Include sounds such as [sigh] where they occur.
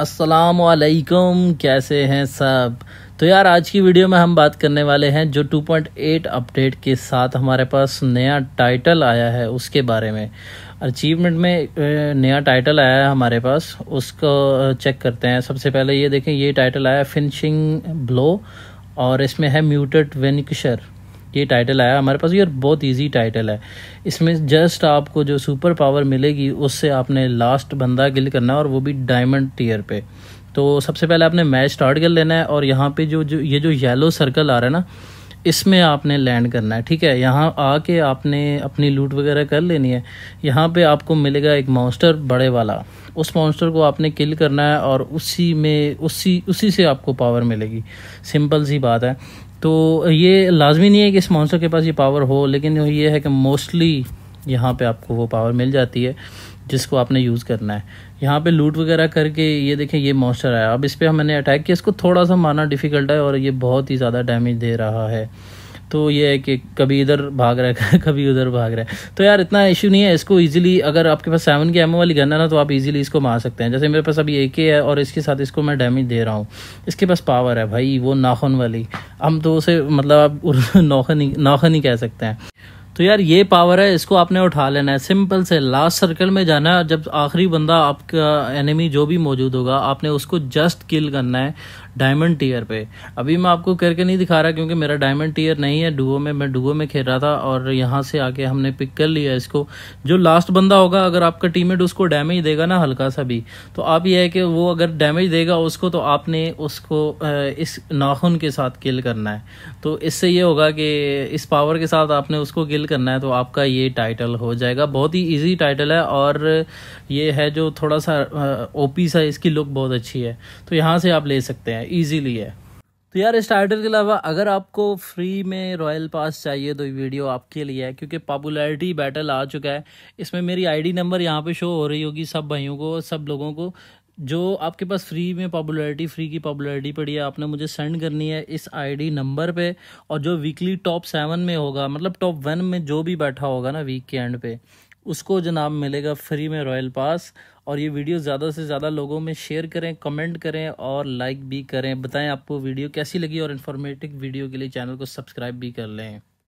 वालेकुम कैसे हैं सब तो यार आज की वीडियो में हम बात करने वाले हैं जो 2.8 अपडेट के साथ हमारे पास नया टाइटल आया है उसके बारे में अचीवमेंट में नया टाइटल आया है हमारे पास उसको चेक करते हैं सबसे पहले ये देखें ये टाइटल आया फिनिशिंग ब्लो और इसमें है म्यूटेड वेनिकशर ये टाइटल आया हमारे पास ये बहुत इजी टाइटल है इसमें जस्ट आपको जो सुपर पावर मिलेगी उससे आपने लास्ट बंदा किल करना है और वो भी डायमंड टीयर पे तो सबसे पहले आपने मैच स्टार्ट कर लेना है और यहाँ पे जो जो ये जो येलो सर्कल आ रहा है ना इसमें आपने लैंड करना है ठीक है यहाँ आके आपने अपनी लूट वगैरह कर लेनी है यहाँ पे आपको मिलेगा एक मॉन्स्टर बड़े वाला उस मॉन्स्टर को आपने किल करना है और उसी में उसी उसी से आपको पावर मिलेगी सिंपल सी बात है तो ये लाजमी नहीं है कि इस मॉन्स्टर के पास ये पावर हो लेकिन ये है कि मोस्टली यहाँ पे आपको वो पावर मिल जाती है जिसको आपने यूज़ करना है यहाँ पे लूट वगैरह करके ये देखें ये मॉस्टर आया अब इस पर हमने अटैक किया इसको थोड़ा सा मारना डिफ़िकल्ट है और ये बहुत ही ज़्यादा डैमेज दे रहा है तो ये है कि कभी इधर भाग रहा है [laughs] कभी उधर भाग रहा है तो यार इतना इशू नहीं है इसको ईजिली अगर आपके पास सेवन के एम वाली गन है ना तो आप ईजिली इसको मार सकते हैं जैसे मेरे पास अभी ए के है और इसके साथ इसको मैं डैमेज दे रहा हूँ इसके पास पावर है भाई वो नाखन वाली हम तो उसे मतलब आप [laughs] नाखन ही नाखन ही कह सकते हैं तो यार ये पावर है इसको आपने उठा लेना है सिंपल से लास्ट सर्कल में जाना है जब आखिरी बंदा आपका एनिमी जो भी मौजूद होगा आपने उसको जस्ट किल करना है डायमंड टीयर पे अभी मैं आपको करके नहीं दिखा रहा क्योंकि मेरा डायमंड टीयर नहीं है डुओ में मैं डुओ में खेल रहा था और यहाँ से आके हमने पिक कर लिया इसको जो लास्ट बंदा होगा अगर आपका टीममेट उसको डैमेज देगा ना हल्का सा भी तो आप ये है कि वो अगर डैमेज देगा उसको तो आपने उसको इस नाखून के साथ किल करना है तो इससे ये होगा कि इस पावर के साथ आपने उसको किल करना है तो आपका ये टाइटल हो जाएगा बहुत ही ईजी टाइटल है और ये है जो थोड़ा सा ओपी सा इसकी लुक बहुत अच्छी है तो यहाँ से आप ले सकते हैं ईजीली है तो यार स्टार्टर के अलावा अगर आपको फ्री में रॉयल पास चाहिए तो वीडियो आपके लिए है क्योंकि पॉपुलैरिटी बैटल आ चुका है इसमें मेरी आईडी नंबर यहाँ पे शो हो रही होगी सब भाइयों को सब लोगों को जो आपके पास फ्री में पॉपुलैरिटी फ्री की पॉपुलैरिटी पड़ी है आपने मुझे सेंड करनी है इस आईडी नंबर पे और जो वीकली टॉप सेवन में होगा मतलब टॉप वन में जो भी बैठा होगा ना वीक के एंड पे उसको जनाब मिलेगा फ्री में रॉयल पास और ये वीडियो ज़्यादा से ज़्यादा लोगों में शेयर करें कमेंट करें और लाइक भी करें बताएं आपको वीडियो कैसी लगी और इन्फॉर्मेटिव वीडियो के लिए चैनल को सब्सक्राइब भी कर लें